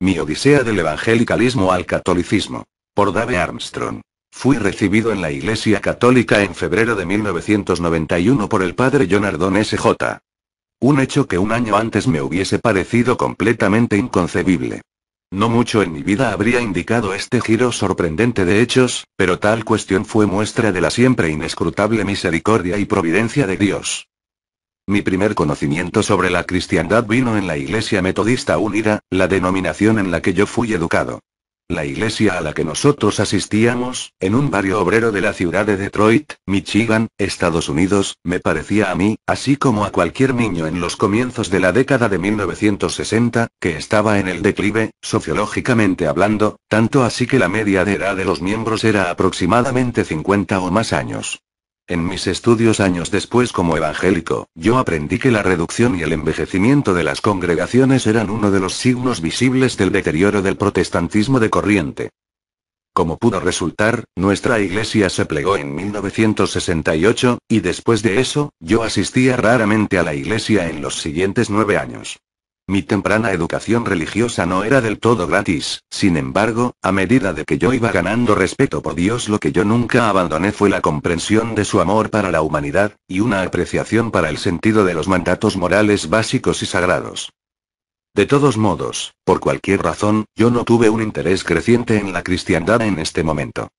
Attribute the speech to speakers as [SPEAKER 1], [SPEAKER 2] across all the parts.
[SPEAKER 1] Mi odisea del evangelicalismo al catolicismo. Por Dave Armstrong. Fui recibido en la Iglesia Católica en febrero de 1991 por el padre John S.J. Un hecho que un año antes me hubiese parecido completamente inconcebible. No mucho en mi vida habría indicado este giro sorprendente de hechos, pero tal cuestión fue muestra de la siempre inescrutable misericordia y providencia de Dios. Mi primer conocimiento sobre la cristiandad vino en la Iglesia Metodista Unida, la denominación en la que yo fui educado. La iglesia a la que nosotros asistíamos, en un barrio obrero de la ciudad de Detroit, Michigan, Estados Unidos, me parecía a mí, así como a cualquier niño en los comienzos de la década de 1960, que estaba en el declive, sociológicamente hablando, tanto así que la media de edad de los miembros era aproximadamente 50 o más años. En mis estudios años después como evangélico, yo aprendí que la reducción y el envejecimiento de las congregaciones eran uno de los signos visibles del deterioro del protestantismo de corriente. Como pudo resultar, nuestra iglesia se plegó en 1968, y después de eso, yo asistía raramente a la iglesia en los siguientes nueve años. Mi temprana educación religiosa no era del todo gratis, sin embargo, a medida de que yo iba ganando respeto por Dios lo que yo nunca abandoné fue la comprensión de su amor para la humanidad, y una apreciación para el sentido de los mandatos morales básicos y sagrados. De todos modos, por cualquier razón, yo no tuve un interés creciente en la cristiandad en este momento.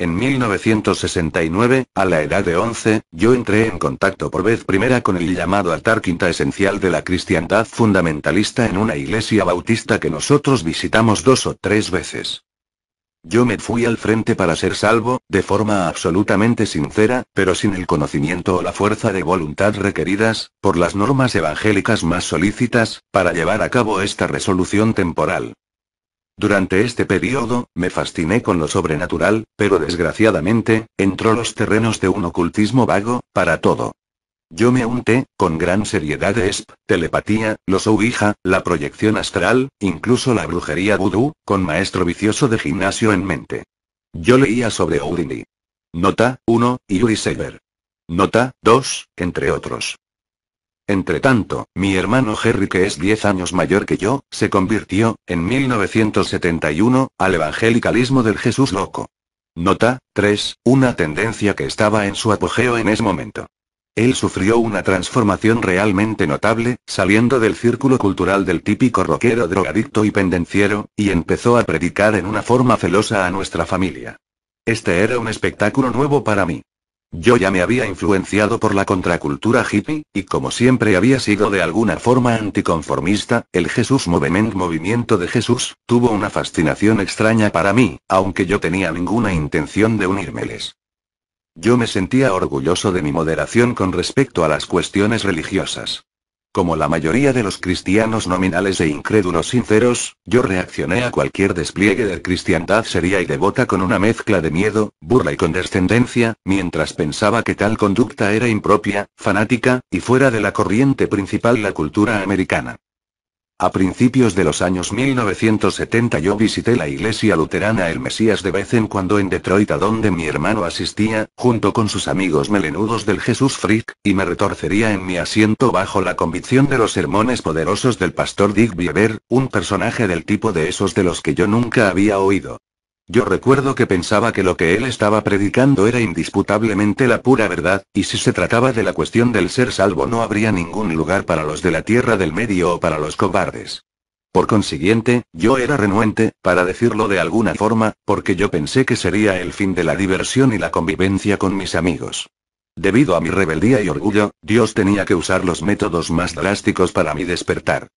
[SPEAKER 1] En 1969, a la edad de 11, yo entré en contacto por vez primera con el llamado altar quinta esencial de la cristiandad fundamentalista en una iglesia bautista que nosotros visitamos dos o tres veces. Yo me fui al frente para ser salvo, de forma absolutamente sincera, pero sin el conocimiento o la fuerza de voluntad requeridas, por las normas evangélicas más solícitas, para llevar a cabo esta resolución temporal. Durante este periodo, me fasciné con lo sobrenatural, pero desgraciadamente, entró los terrenos de un ocultismo vago, para todo. Yo me unté, con gran seriedad ESP, telepatía, los ouija, la proyección astral, incluso la brujería vudú, con maestro vicioso de gimnasio en mente. Yo leía sobre Houdini. Nota, 1, y Yuri Nota, 2, entre otros. Entre tanto, mi hermano Jerry que es 10 años mayor que yo, se convirtió, en 1971, al evangelicalismo del Jesús loco. Nota 3, una tendencia que estaba en su apogeo en ese momento. Él sufrió una transformación realmente notable, saliendo del círculo cultural del típico rockero drogadicto y pendenciero, y empezó a predicar en una forma celosa a nuestra familia. Este era un espectáculo nuevo para mí. Yo ya me había influenciado por la contracultura hippie, y como siempre había sido de alguna forma anticonformista, el Jesús Movement Movimiento de Jesús, tuvo una fascinación extraña para mí, aunque yo tenía ninguna intención de unírmeles. Yo me sentía orgulloso de mi moderación con respecto a las cuestiones religiosas. Como la mayoría de los cristianos nominales e incrédulos sinceros, yo reaccioné a cualquier despliegue de cristiandad seria y devota con una mezcla de miedo, burla y condescendencia, mientras pensaba que tal conducta era impropia, fanática, y fuera de la corriente principal la cultura americana. A principios de los años 1970 yo visité la iglesia luterana El Mesías de vez en cuando en Detroit a donde mi hermano asistía, junto con sus amigos melenudos del Jesús Freak, y me retorcería en mi asiento bajo la convicción de los sermones poderosos del pastor Dick Bieber, un personaje del tipo de esos de los que yo nunca había oído. Yo recuerdo que pensaba que lo que él estaba predicando era indisputablemente la pura verdad, y si se trataba de la cuestión del ser salvo no habría ningún lugar para los de la tierra del medio o para los cobardes. Por consiguiente, yo era renuente, para decirlo de alguna forma, porque yo pensé que sería el fin de la diversión y la convivencia con mis amigos. Debido a mi rebeldía y orgullo, Dios tenía que usar los métodos más drásticos para mi despertar.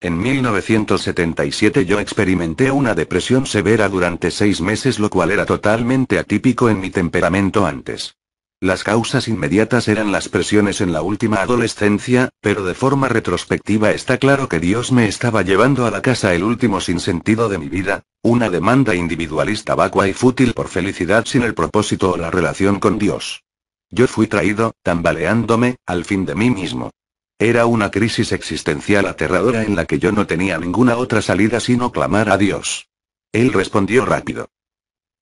[SPEAKER 1] En 1977 yo experimenté una depresión severa durante seis meses, lo cual era totalmente atípico en mi temperamento antes. Las causas inmediatas eran las presiones en la última adolescencia, pero de forma retrospectiva está claro que Dios me estaba llevando a la casa el último sinsentido de mi vida, una demanda individualista vacua y fútil por felicidad sin el propósito o la relación con Dios. Yo fui traído, tambaleándome, al fin de mí mismo. Era una crisis existencial aterradora en la que yo no tenía ninguna otra salida sino clamar a Dios. Él respondió rápido.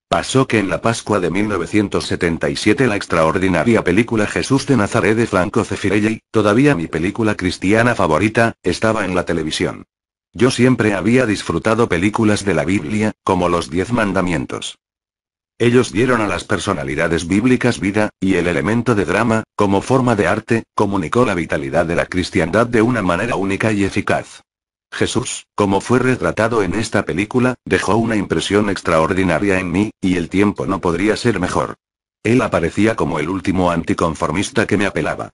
[SPEAKER 1] Pasó que en la Pascua de 1977 la extraordinaria película Jesús de Nazaret de Franco Zeffirelli, todavía mi película cristiana favorita, estaba en la televisión. Yo siempre había disfrutado películas de la Biblia, como los Diez Mandamientos. Ellos dieron a las personalidades bíblicas vida, y el elemento de drama, como forma de arte, comunicó la vitalidad de la cristiandad de una manera única y eficaz. Jesús, como fue retratado en esta película, dejó una impresión extraordinaria en mí, y el tiempo no podría ser mejor. Él aparecía como el último anticonformista que me apelaba.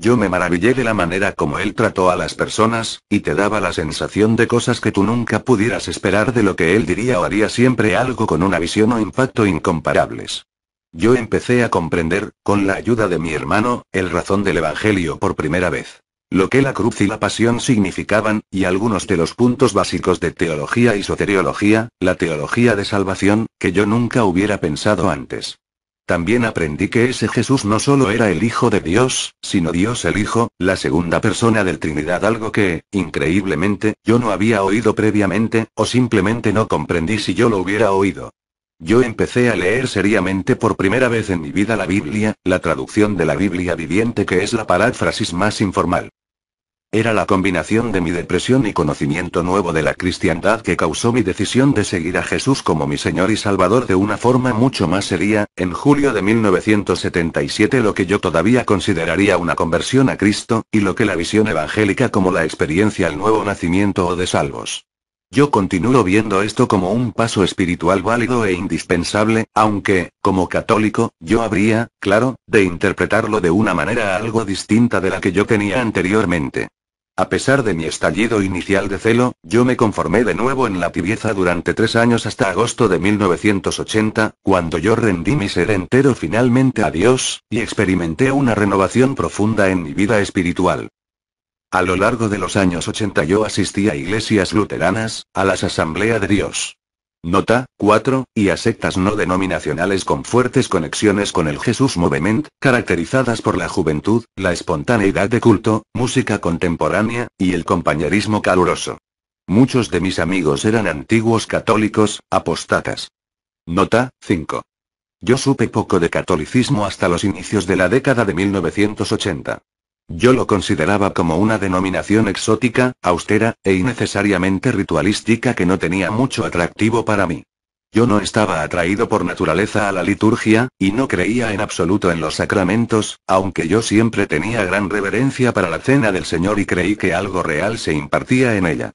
[SPEAKER 1] Yo me maravillé de la manera como él trató a las personas, y te daba la sensación de cosas que tú nunca pudieras esperar de lo que él diría o haría siempre algo con una visión o impacto incomparables. Yo empecé a comprender, con la ayuda de mi hermano, el razón del Evangelio por primera vez. Lo que la cruz y la pasión significaban, y algunos de los puntos básicos de teología y soteriología, la teología de salvación, que yo nunca hubiera pensado antes. También aprendí que ese Jesús no solo era el Hijo de Dios, sino Dios el Hijo, la segunda persona del Trinidad, algo que, increíblemente, yo no había oído previamente, o simplemente no comprendí si yo lo hubiera oído. Yo empecé a leer seriamente por primera vez en mi vida la Biblia, la traducción de la Biblia viviente que es la paráfrasis más informal. Era la combinación de mi depresión y conocimiento nuevo de la cristiandad que causó mi decisión de seguir a Jesús como mi Señor y Salvador de una forma mucho más seria, en julio de 1977 lo que yo todavía consideraría una conversión a Cristo, y lo que la visión evangélica como la experiencia al nuevo nacimiento o de salvos. Yo continúo viendo esto como un paso espiritual válido e indispensable, aunque, como católico, yo habría, claro, de interpretarlo de una manera algo distinta de la que yo tenía anteriormente. A pesar de mi estallido inicial de celo, yo me conformé de nuevo en la tibieza durante tres años hasta agosto de 1980, cuando yo rendí mi ser entero finalmente a Dios, y experimenté una renovación profunda en mi vida espiritual. A lo largo de los años 80 yo asistí a iglesias luteranas, a las asambleas de Dios, Nota, 4, y a sectas no denominacionales con fuertes conexiones con el Jesús Movement, caracterizadas por la juventud, la espontaneidad de culto, música contemporánea, y el compañerismo caluroso. Muchos de mis amigos eran antiguos católicos, apostatas. Nota, 5. Yo supe poco de catolicismo hasta los inicios de la década de 1980. Yo lo consideraba como una denominación exótica, austera, e innecesariamente ritualística que no tenía mucho atractivo para mí. Yo no estaba atraído por naturaleza a la liturgia, y no creía en absoluto en los sacramentos, aunque yo siempre tenía gran reverencia para la cena del Señor y creí que algo real se impartía en ella.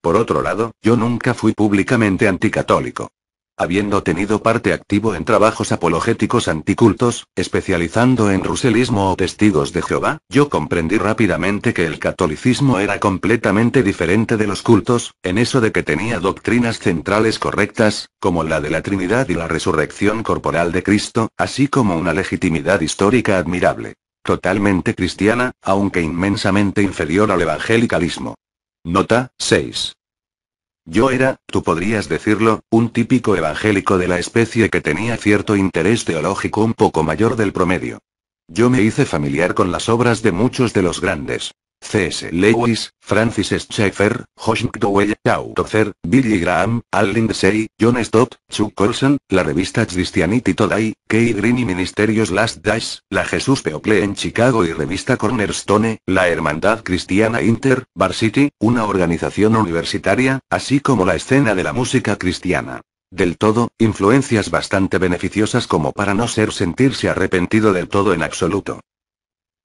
[SPEAKER 1] Por otro lado, yo nunca fui públicamente anticatólico. Habiendo tenido parte activo en trabajos apologéticos anticultos, especializando en ruselismo o testigos de Jehová, yo comprendí rápidamente que el catolicismo era completamente diferente de los cultos, en eso de que tenía doctrinas centrales correctas, como la de la Trinidad y la resurrección corporal de Cristo, así como una legitimidad histórica admirable. Totalmente cristiana, aunque inmensamente inferior al evangelicalismo. Nota 6. Yo era, tú podrías decirlo, un típico evangélico de la especie que tenía cierto interés teológico un poco mayor del promedio. Yo me hice familiar con las obras de muchos de los grandes. C.S. Lewis, Francis Schaeffer, Josh McDowell, Billy Graham, Al Lindsay, John Stott, Chuck Colson, la revista Christianity Today, Kay Green y Ministerios Last Days, la Jesús People en Chicago y revista Cornerstone, la Hermandad Cristiana Inter, Varsity, una organización universitaria, así como la escena de la música cristiana. Del todo, influencias bastante beneficiosas como para no ser sentirse arrepentido del todo en absoluto.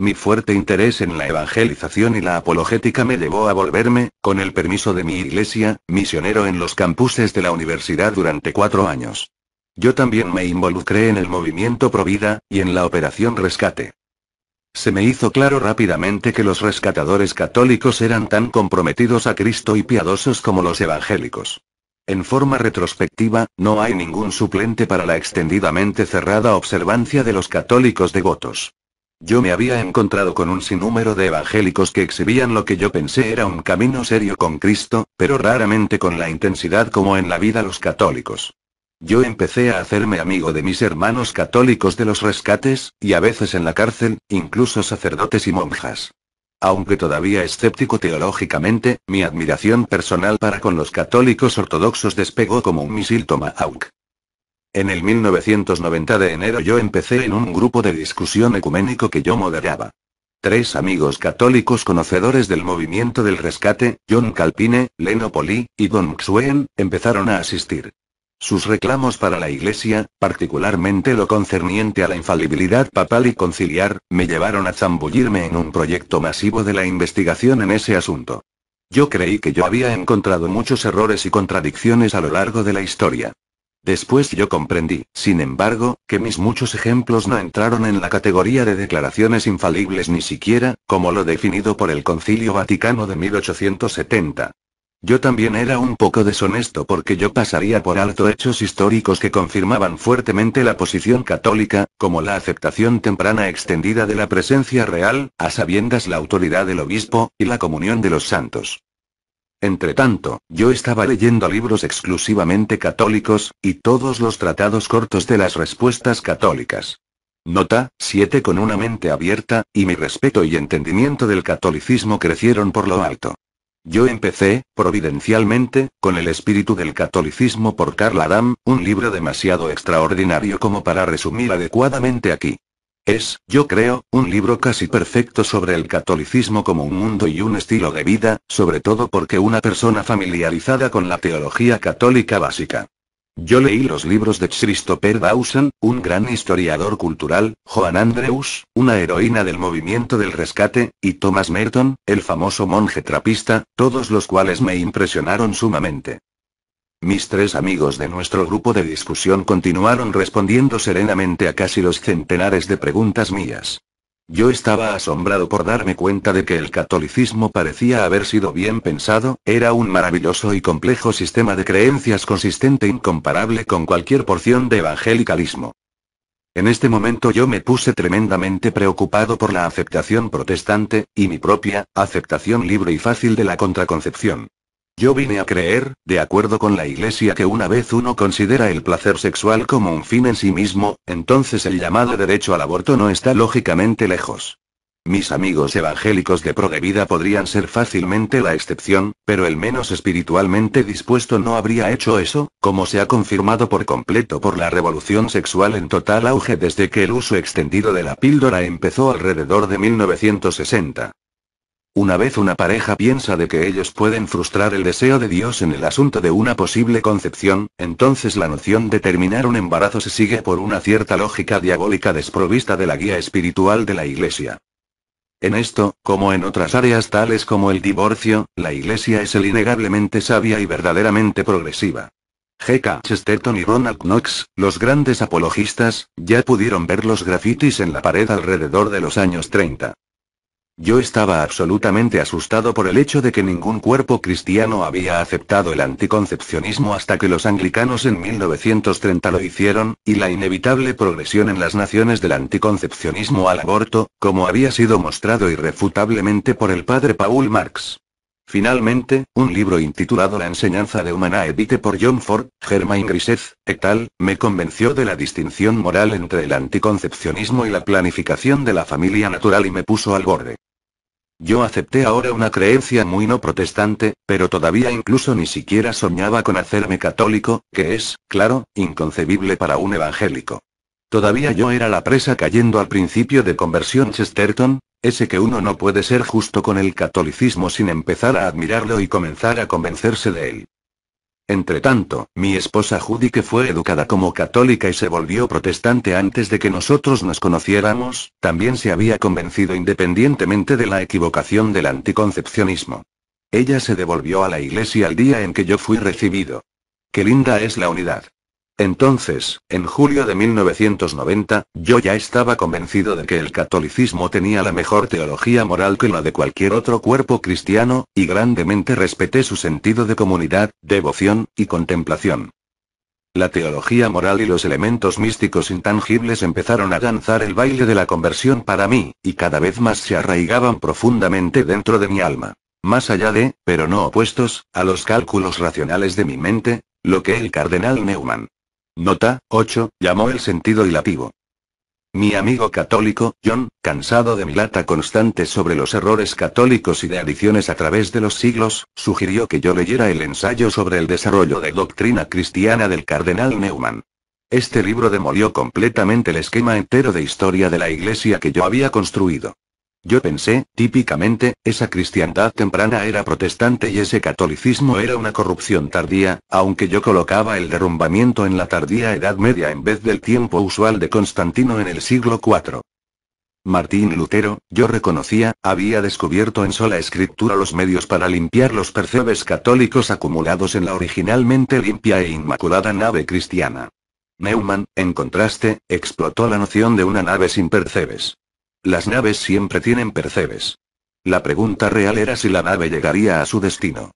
[SPEAKER 1] Mi fuerte interés en la evangelización y la apologética me llevó a volverme, con el permiso de mi iglesia, misionero en los campuses de la universidad durante cuatro años. Yo también me involucré en el movimiento Provida, y en la Operación Rescate. Se me hizo claro rápidamente que los rescatadores católicos eran tan comprometidos a Cristo y piadosos como los evangélicos. En forma retrospectiva, no hay ningún suplente para la extendidamente cerrada observancia de los católicos devotos. Yo me había encontrado con un sinnúmero de evangélicos que exhibían lo que yo pensé era un camino serio con Cristo, pero raramente con la intensidad como en la vida los católicos. Yo empecé a hacerme amigo de mis hermanos católicos de los rescates, y a veces en la cárcel, incluso sacerdotes y monjas. Aunque todavía escéptico teológicamente, mi admiración personal para con los católicos ortodoxos despegó como un misil Tomahawk. En el 1990 de enero yo empecé en un grupo de discusión ecuménico que yo moderaba. Tres amigos católicos conocedores del movimiento del rescate, John Calpine, Leno Poli y Don Xuen, empezaron a asistir. Sus reclamos para la Iglesia, particularmente lo concerniente a la infalibilidad papal y conciliar, me llevaron a zambullirme en un proyecto masivo de la investigación en ese asunto. Yo creí que yo había encontrado muchos errores y contradicciones a lo largo de la historia. Después yo comprendí, sin embargo, que mis muchos ejemplos no entraron en la categoría de declaraciones infalibles ni siquiera, como lo definido por el Concilio Vaticano de 1870. Yo también era un poco deshonesto porque yo pasaría por alto hechos históricos que confirmaban fuertemente la posición católica, como la aceptación temprana extendida de la presencia real, a sabiendas la autoridad del obispo, y la comunión de los santos. Entre tanto, yo estaba leyendo libros exclusivamente católicos, y todos los tratados cortos de las respuestas católicas. Nota, 7 con una mente abierta, y mi respeto y entendimiento del catolicismo crecieron por lo alto. Yo empecé, providencialmente, con El espíritu del catolicismo por Carl Adam, un libro demasiado extraordinario como para resumir adecuadamente aquí. Es, yo creo, un libro casi perfecto sobre el catolicismo como un mundo y un estilo de vida, sobre todo porque una persona familiarizada con la teología católica básica. Yo leí los libros de Christopher Dawson, un gran historiador cultural, Joan Andrews, una heroína del movimiento del rescate, y Thomas Merton, el famoso monje trapista, todos los cuales me impresionaron sumamente. Mis tres amigos de nuestro grupo de discusión continuaron respondiendo serenamente a casi los centenares de preguntas mías. Yo estaba asombrado por darme cuenta de que el catolicismo parecía haber sido bien pensado, era un maravilloso y complejo sistema de creencias consistente incomparable con cualquier porción de evangelicalismo. En este momento yo me puse tremendamente preocupado por la aceptación protestante, y mi propia, aceptación libre y fácil de la contraconcepción. Yo vine a creer, de acuerdo con la Iglesia, que una vez uno considera el placer sexual como un fin en sí mismo, entonces el llamado derecho al aborto no está lógicamente lejos. Mis amigos evangélicos de pro de vida podrían ser fácilmente la excepción, pero el menos espiritualmente dispuesto no habría hecho eso, como se ha confirmado por completo por la revolución sexual en total auge desde que el uso extendido de la píldora empezó alrededor de 1960. Una vez una pareja piensa de que ellos pueden frustrar el deseo de Dios en el asunto de una posible concepción, entonces la noción de terminar un embarazo se sigue por una cierta lógica diabólica desprovista de la guía espiritual de la Iglesia. En esto, como en otras áreas tales como el divorcio, la Iglesia es el innegablemente sabia y verdaderamente progresiva. G.K. Chesterton y Ronald Knox, los grandes apologistas, ya pudieron ver los grafitis en la pared alrededor de los años 30. Yo estaba absolutamente asustado por el hecho de que ningún cuerpo cristiano había aceptado el anticoncepcionismo hasta que los anglicanos en 1930 lo hicieron, y la inevitable progresión en las naciones del anticoncepcionismo al aborto, como había sido mostrado irrefutablemente por el padre Paul Marx. Finalmente, un libro intitulado La enseñanza de Humana Edite por John Ford, Germain Grisez, et al., me convenció de la distinción moral entre el anticoncepcionismo y la planificación de la familia natural y me puso al borde. Yo acepté ahora una creencia muy no protestante, pero todavía incluso ni siquiera soñaba con hacerme católico, que es, claro, inconcebible para un evangélico. Todavía yo era la presa cayendo al principio de conversión Chesterton, ese que uno no puede ser justo con el catolicismo sin empezar a admirarlo y comenzar a convencerse de él. Entre tanto, mi esposa Judy que fue educada como católica y se volvió protestante antes de que nosotros nos conociéramos, también se había convencido independientemente de la equivocación del anticoncepcionismo. Ella se devolvió a la iglesia el día en que yo fui recibido. Qué linda es la unidad. Entonces, en julio de 1990, yo ya estaba convencido de que el catolicismo tenía la mejor teología moral que la de cualquier otro cuerpo cristiano, y grandemente respeté su sentido de comunidad, devoción, y contemplación. La teología moral y los elementos místicos intangibles empezaron a danzar el baile de la conversión para mí, y cada vez más se arraigaban profundamente dentro de mi alma. Más allá de, pero no opuestos, a los cálculos racionales de mi mente, lo que el cardenal Neumann Nota, 8, llamó el sentido dilativo. Mi amigo católico, John, cansado de mi lata constante sobre los errores católicos y de adiciones a través de los siglos, sugirió que yo leyera el ensayo sobre el desarrollo de doctrina cristiana del cardenal Newman. Este libro demolió completamente el esquema entero de historia de la iglesia que yo había construido. Yo pensé, típicamente, esa cristiandad temprana era protestante y ese catolicismo era una corrupción tardía, aunque yo colocaba el derrumbamiento en la tardía Edad Media en vez del tiempo usual de Constantino en el siglo IV. Martín Lutero, yo reconocía, había descubierto en sola escritura los medios para limpiar los percebes católicos acumulados en la originalmente limpia e inmaculada nave cristiana. Neumann, en contraste, explotó la noción de una nave sin percebes. Las naves siempre tienen percebes. La pregunta real era si la nave llegaría a su destino.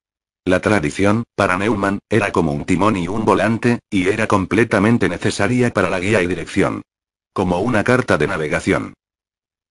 [SPEAKER 1] La tradición, para Neumann, era como un timón y un volante, y era completamente necesaria para la guía y dirección. Como una carta de navegación.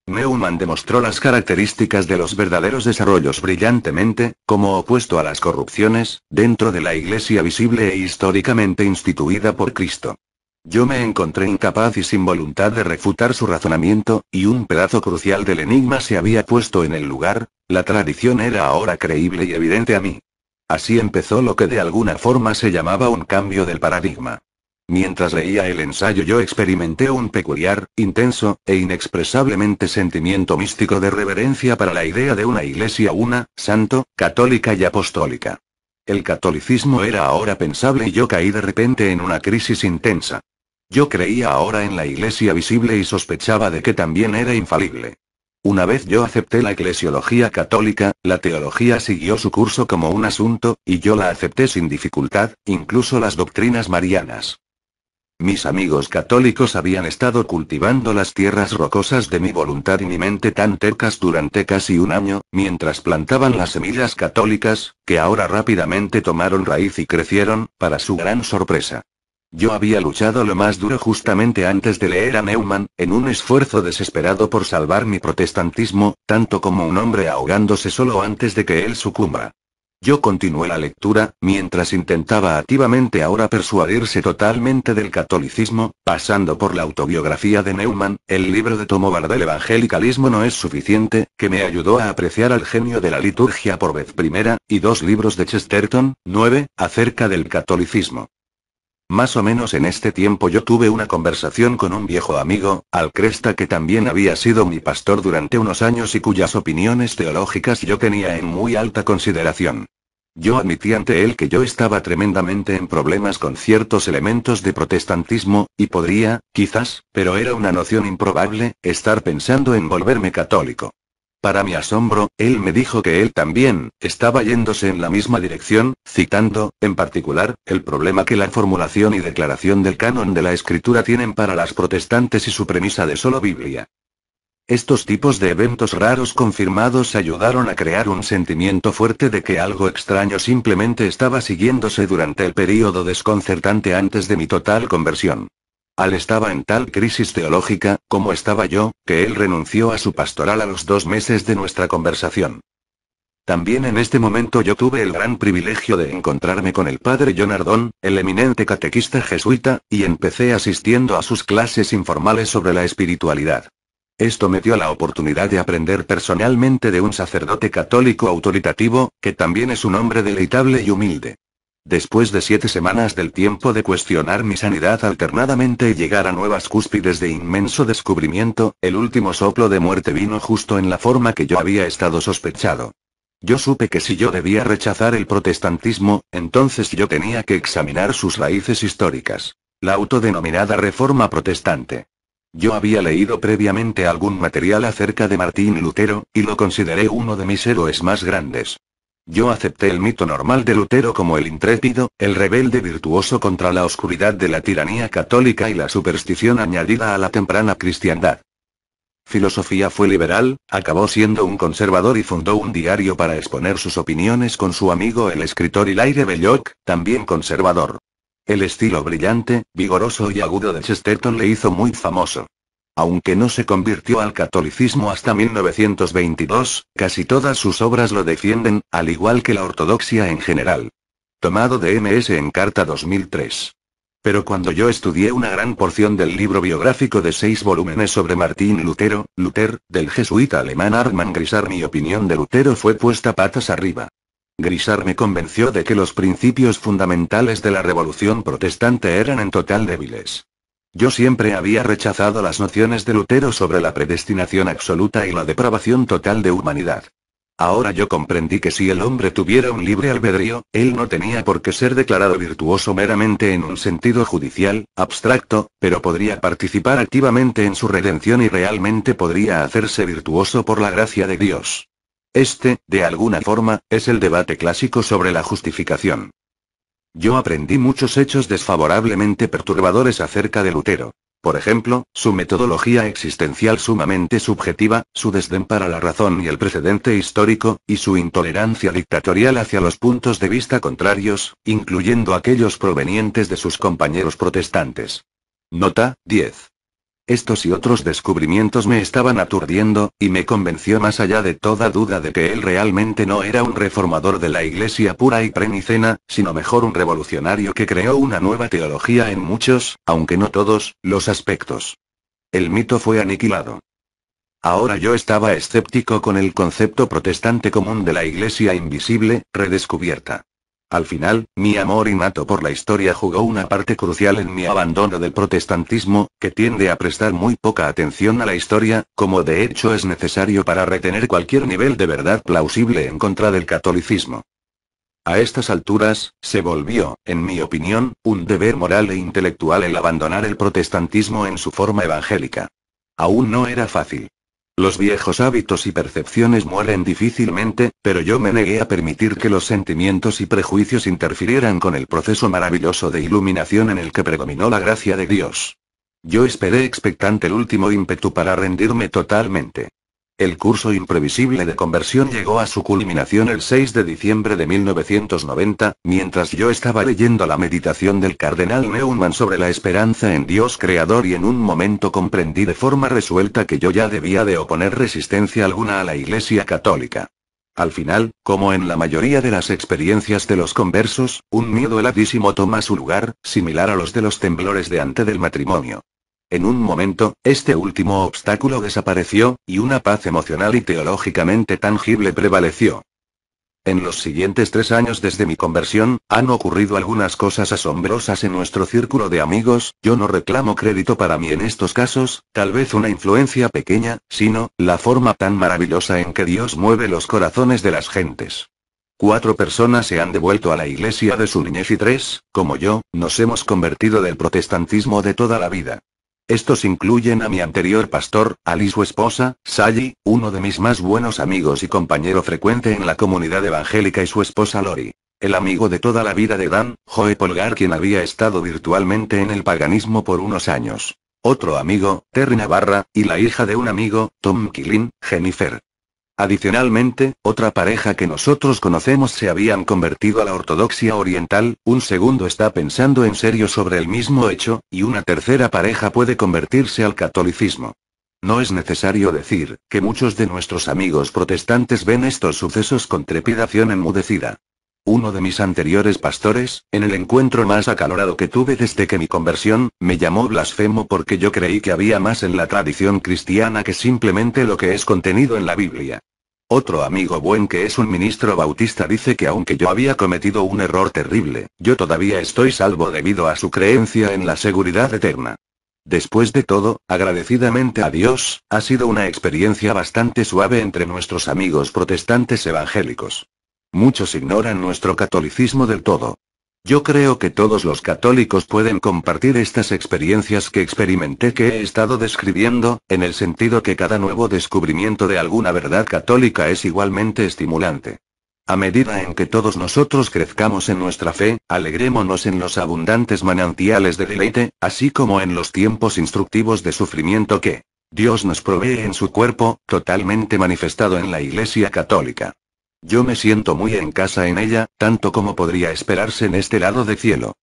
[SPEAKER 1] Neumann demostró las características de los verdaderos desarrollos brillantemente, como opuesto a las corrupciones, dentro de la Iglesia visible e históricamente instituida por Cristo. Yo me encontré incapaz y sin voluntad de refutar su razonamiento, y un pedazo crucial del enigma se había puesto en el lugar, la tradición era ahora creíble y evidente a mí. Así empezó lo que de alguna forma se llamaba un cambio del paradigma. Mientras leía el ensayo yo experimenté un peculiar, intenso, e inexpresablemente sentimiento místico de reverencia para la idea de una iglesia una, santo, católica y apostólica. El catolicismo era ahora pensable y yo caí de repente en una crisis intensa. Yo creía ahora en la iglesia visible y sospechaba de que también era infalible. Una vez yo acepté la eclesiología católica, la teología siguió su curso como un asunto, y yo la acepté sin dificultad, incluso las doctrinas marianas. Mis amigos católicos habían estado cultivando las tierras rocosas de mi voluntad y mi mente tan tercas durante casi un año, mientras plantaban las semillas católicas, que ahora rápidamente tomaron raíz y crecieron, para su gran sorpresa. Yo había luchado lo más duro justamente antes de leer a Neumann, en un esfuerzo desesperado por salvar mi protestantismo, tanto como un hombre ahogándose solo antes de que él sucumba. Yo continué la lectura, mientras intentaba activamente ahora persuadirse totalmente del catolicismo, pasando por la autobiografía de Neumann, el libro de Tomo del Evangelicalismo no es suficiente, que me ayudó a apreciar al genio de la liturgia por vez primera, y dos libros de Chesterton, 9, acerca del catolicismo. Más o menos en este tiempo yo tuve una conversación con un viejo amigo, al que también había sido mi pastor durante unos años y cuyas opiniones teológicas yo tenía en muy alta consideración. Yo admití ante él que yo estaba tremendamente en problemas con ciertos elementos de protestantismo, y podría, quizás, pero era una noción improbable, estar pensando en volverme católico. Para mi asombro, él me dijo que él también, estaba yéndose en la misma dirección, citando, en particular, el problema que la formulación y declaración del canon de la escritura tienen para las protestantes y su premisa de solo Biblia. Estos tipos de eventos raros confirmados ayudaron a crear un sentimiento fuerte de que algo extraño simplemente estaba siguiéndose durante el período desconcertante antes de mi total conversión. Al estaba en tal crisis teológica, como estaba yo, que él renunció a su pastoral a los dos meses de nuestra conversación. También en este momento yo tuve el gran privilegio de encontrarme con el padre John el eminente catequista jesuita, y empecé asistiendo a sus clases informales sobre la espiritualidad. Esto me dio la oportunidad de aprender personalmente de un sacerdote católico autoritativo, que también es un hombre deleitable y humilde. Después de siete semanas del tiempo de cuestionar mi sanidad alternadamente y llegar a nuevas cúspides de inmenso descubrimiento, el último soplo de muerte vino justo en la forma que yo había estado sospechado. Yo supe que si yo debía rechazar el protestantismo, entonces yo tenía que examinar sus raíces históricas. La autodenominada Reforma Protestante. Yo había leído previamente algún material acerca de Martín Lutero, y lo consideré uno de mis héroes más grandes. Yo acepté el mito normal de Lutero como el intrépido, el rebelde virtuoso contra la oscuridad de la tiranía católica y la superstición añadida a la temprana cristiandad. Filosofía fue liberal, acabó siendo un conservador y fundó un diario para exponer sus opiniones con su amigo el escritor Hilaire Belloc, también conservador. El estilo brillante, vigoroso y agudo de Chesterton le hizo muy famoso. Aunque no se convirtió al catolicismo hasta 1922, casi todas sus obras lo defienden, al igual que la ortodoxia en general. Tomado de MS en Carta 2003. Pero cuando yo estudié una gran porción del libro biográfico de seis volúmenes sobre Martín Lutero, Luther, del jesuita alemán Arman Grisar, mi opinión de Lutero fue puesta patas arriba. Grisar me convenció de que los principios fundamentales de la revolución protestante eran en total débiles. Yo siempre había rechazado las nociones de Lutero sobre la predestinación absoluta y la depravación total de humanidad. Ahora yo comprendí que si el hombre tuviera un libre albedrío, él no tenía por qué ser declarado virtuoso meramente en un sentido judicial, abstracto, pero podría participar activamente en su redención y realmente podría hacerse virtuoso por la gracia de Dios. Este, de alguna forma, es el debate clásico sobre la justificación. Yo aprendí muchos hechos desfavorablemente perturbadores acerca de Lutero. Por ejemplo, su metodología existencial sumamente subjetiva, su desdén para la razón y el precedente histórico, y su intolerancia dictatorial hacia los puntos de vista contrarios, incluyendo aquellos provenientes de sus compañeros protestantes. Nota, 10. Estos y otros descubrimientos me estaban aturdiendo, y me convenció más allá de toda duda de que él realmente no era un reformador de la iglesia pura y prenicena, sino mejor un revolucionario que creó una nueva teología en muchos, aunque no todos, los aspectos. El mito fue aniquilado. Ahora yo estaba escéptico con el concepto protestante común de la iglesia invisible, redescubierta. Al final, mi amor innato por la historia jugó una parte crucial en mi abandono del protestantismo, que tiende a prestar muy poca atención a la historia, como de hecho es necesario para retener cualquier nivel de verdad plausible en contra del catolicismo. A estas alturas, se volvió, en mi opinión, un deber moral e intelectual el abandonar el protestantismo en su forma evangélica. Aún no era fácil. Los viejos hábitos y percepciones mueren difícilmente, pero yo me negué a permitir que los sentimientos y prejuicios interfirieran con el proceso maravilloso de iluminación en el que predominó la gracia de Dios. Yo esperé expectante el último ímpetu para rendirme totalmente. El curso imprevisible de conversión llegó a su culminación el 6 de diciembre de 1990, mientras yo estaba leyendo la meditación del cardenal Neumann sobre la esperanza en Dios creador y en un momento comprendí de forma resuelta que yo ya debía de oponer resistencia alguna a la Iglesia Católica. Al final, como en la mayoría de las experiencias de los conversos, un miedo heladísimo toma su lugar, similar a los de los temblores de ante del matrimonio. En un momento, este último obstáculo desapareció, y una paz emocional y teológicamente tangible prevaleció. En los siguientes tres años desde mi conversión, han ocurrido algunas cosas asombrosas en nuestro círculo de amigos, yo no reclamo crédito para mí en estos casos, tal vez una influencia pequeña, sino, la forma tan maravillosa en que Dios mueve los corazones de las gentes. Cuatro personas se han devuelto a la iglesia de su niñez y tres, como yo, nos hemos convertido del protestantismo de toda la vida. Estos incluyen a mi anterior pastor, Ali su esposa, Sally, uno de mis más buenos amigos y compañero frecuente en la comunidad evangélica y su esposa Lori. El amigo de toda la vida de Dan, Joe Polgar quien había estado virtualmente en el paganismo por unos años. Otro amigo, Terry Navarra, y la hija de un amigo, Tom Killin, Jennifer. Adicionalmente, otra pareja que nosotros conocemos se habían convertido a la ortodoxia oriental, un segundo está pensando en serio sobre el mismo hecho, y una tercera pareja puede convertirse al catolicismo. No es necesario decir, que muchos de nuestros amigos protestantes ven estos sucesos con trepidación enmudecida. Uno de mis anteriores pastores, en el encuentro más acalorado que tuve desde que mi conversión, me llamó blasfemo porque yo creí que había más en la tradición cristiana que simplemente lo que es contenido en la Biblia. Otro amigo buen que es un ministro bautista dice que aunque yo había cometido un error terrible, yo todavía estoy salvo debido a su creencia en la seguridad eterna. Después de todo, agradecidamente a Dios, ha sido una experiencia bastante suave entre nuestros amigos protestantes evangélicos. Muchos ignoran nuestro catolicismo del todo. Yo creo que todos los católicos pueden compartir estas experiencias que experimenté que he estado describiendo, en el sentido que cada nuevo descubrimiento de alguna verdad católica es igualmente estimulante. A medida en que todos nosotros crezcamos en nuestra fe, alegrémonos en los abundantes manantiales de deleite, así como en los tiempos instructivos de sufrimiento que Dios nos provee en su cuerpo, totalmente manifestado en la Iglesia Católica. Yo me siento muy en casa en ella, tanto como podría esperarse en este lado de cielo.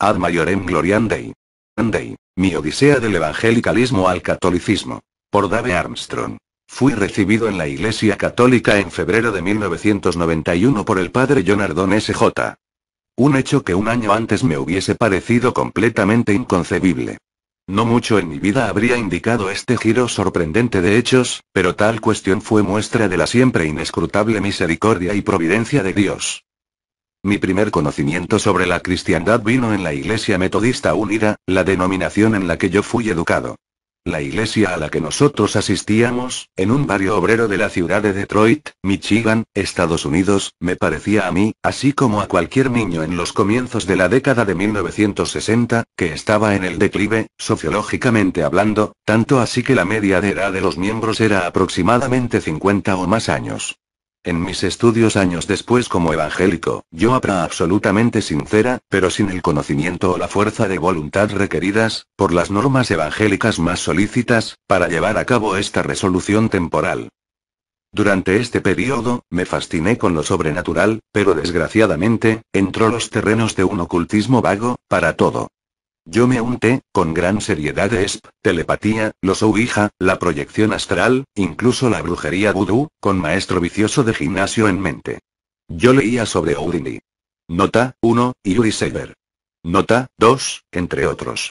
[SPEAKER 1] Ad maiorem gloriandei. Andei, mi odisea del evangelicalismo al catolicismo. Por Dave Armstrong. Fui recibido en la Iglesia Católica en febrero de 1991 por el padre John S.J. Un hecho que un año antes me hubiese parecido completamente inconcebible. No mucho en mi vida habría indicado este giro sorprendente de hechos, pero tal cuestión fue muestra de la siempre inescrutable misericordia y providencia de Dios. Mi primer conocimiento sobre la cristiandad vino en la Iglesia Metodista Unida, la denominación en la que yo fui educado. La iglesia a la que nosotros asistíamos, en un barrio obrero de la ciudad de Detroit, Michigan, Estados Unidos, me parecía a mí, así como a cualquier niño en los comienzos de la década de 1960, que estaba en el declive, sociológicamente hablando, tanto así que la media de edad de los miembros era aproximadamente 50 o más años. En mis estudios años después como evangélico, yo habrá absolutamente sincera, pero sin el conocimiento o la fuerza de voluntad requeridas, por las normas evangélicas más solícitas, para llevar a cabo esta resolución temporal. Durante este periodo, me fasciné con lo sobrenatural, pero desgraciadamente, entró los terrenos de un ocultismo vago, para todo. Yo me unté, con gran seriedad ESP, telepatía, los ouija, la proyección astral, incluso la brujería vudú, con maestro vicioso de gimnasio en mente. Yo leía sobre Houdini. Nota 1, Yuri Sever. Nota 2, entre otros.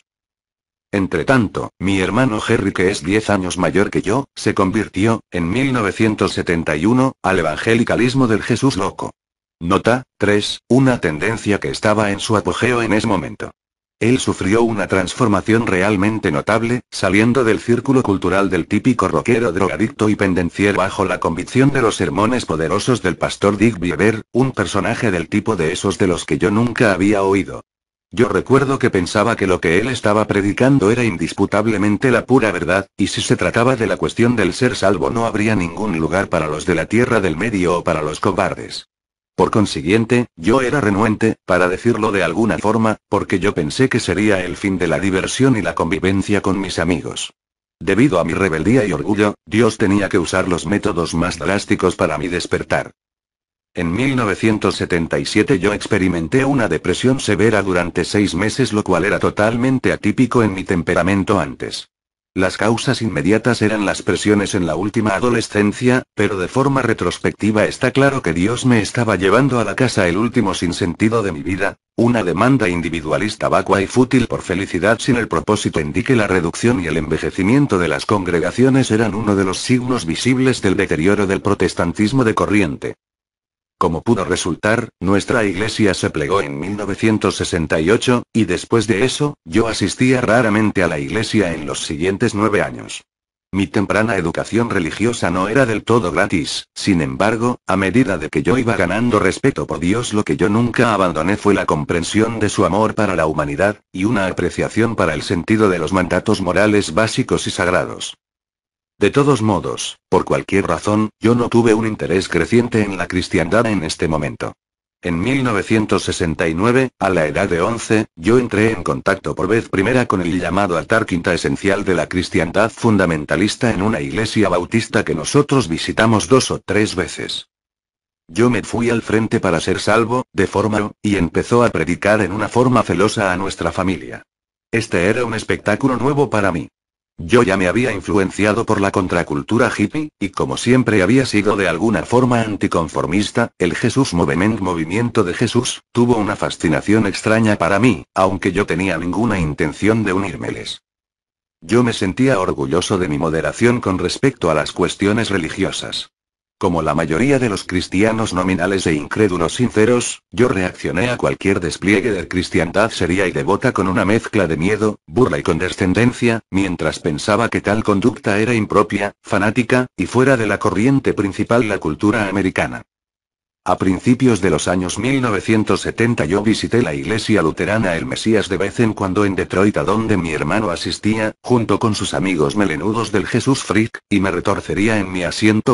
[SPEAKER 1] Entretanto, mi hermano Jerry que es 10 años mayor que yo, se convirtió, en 1971, al evangelicalismo del Jesús loco. Nota 3, una tendencia que estaba en su apogeo en ese momento. Él sufrió una transformación realmente notable, saliendo del círculo cultural del típico rockero drogadicto y pendenciero bajo la convicción de los sermones poderosos del pastor Dick Bieber, un personaje del tipo de esos de los que yo nunca había oído. Yo recuerdo que pensaba que lo que él estaba predicando era indisputablemente la pura verdad, y si se trataba de la cuestión del ser salvo no habría ningún lugar para los de la tierra del medio o para los cobardes. Por consiguiente, yo era renuente, para decirlo de alguna forma, porque yo pensé que sería el fin de la diversión y la convivencia con mis amigos. Debido a mi rebeldía y orgullo, Dios tenía que usar los métodos más drásticos para mi despertar. En 1977 yo experimenté una depresión severa durante seis meses, lo cual era totalmente atípico en mi temperamento antes. Las causas inmediatas eran las presiones en la última adolescencia, pero de forma retrospectiva está claro que Dios me estaba llevando a la casa el último sinsentido de mi vida, una demanda individualista vacua y fútil por felicidad sin el propósito en la reducción y el envejecimiento de las congregaciones eran uno de los signos visibles del deterioro del protestantismo de corriente. Como pudo resultar, nuestra iglesia se plegó en 1968, y después de eso, yo asistía raramente a la iglesia en los siguientes nueve años. Mi temprana educación religiosa no era del todo gratis, sin embargo, a medida de que yo iba ganando respeto por Dios lo que yo nunca abandoné fue la comprensión de su amor para la humanidad, y una apreciación para el sentido de los mandatos morales básicos y sagrados. De todos modos, por cualquier razón, yo no tuve un interés creciente en la cristiandad en este momento. En 1969, a la edad de 11, yo entré en contacto por vez primera con el llamado altar quinta esencial de la cristiandad fundamentalista en una iglesia bautista que nosotros visitamos dos o tres veces. Yo me fui al frente para ser salvo, de forma, y empezó a predicar en una forma celosa a nuestra familia. Este era un espectáculo nuevo para mí. Yo ya me había influenciado por la contracultura hippie, y como siempre había sido de alguna forma anticonformista, el Jesús Movement Movimiento de Jesús, tuvo una fascinación extraña para mí, aunque yo tenía ninguna intención de unírmeles. Yo me sentía orgulloso de mi moderación con respecto a las cuestiones religiosas. Como la mayoría de los cristianos nominales e incrédulos sinceros, yo reaccioné a cualquier despliegue de cristiandad seria y devota con una mezcla de miedo, burla y condescendencia, mientras pensaba que tal conducta era impropia, fanática, y fuera de la corriente principal la cultura americana. A principios de los años 1970 yo visité la iglesia luterana El Mesías de vez en cuando en Detroit a donde mi hermano asistía, junto con sus amigos melenudos del Jesús Freak, y me retorcería en mi asiento,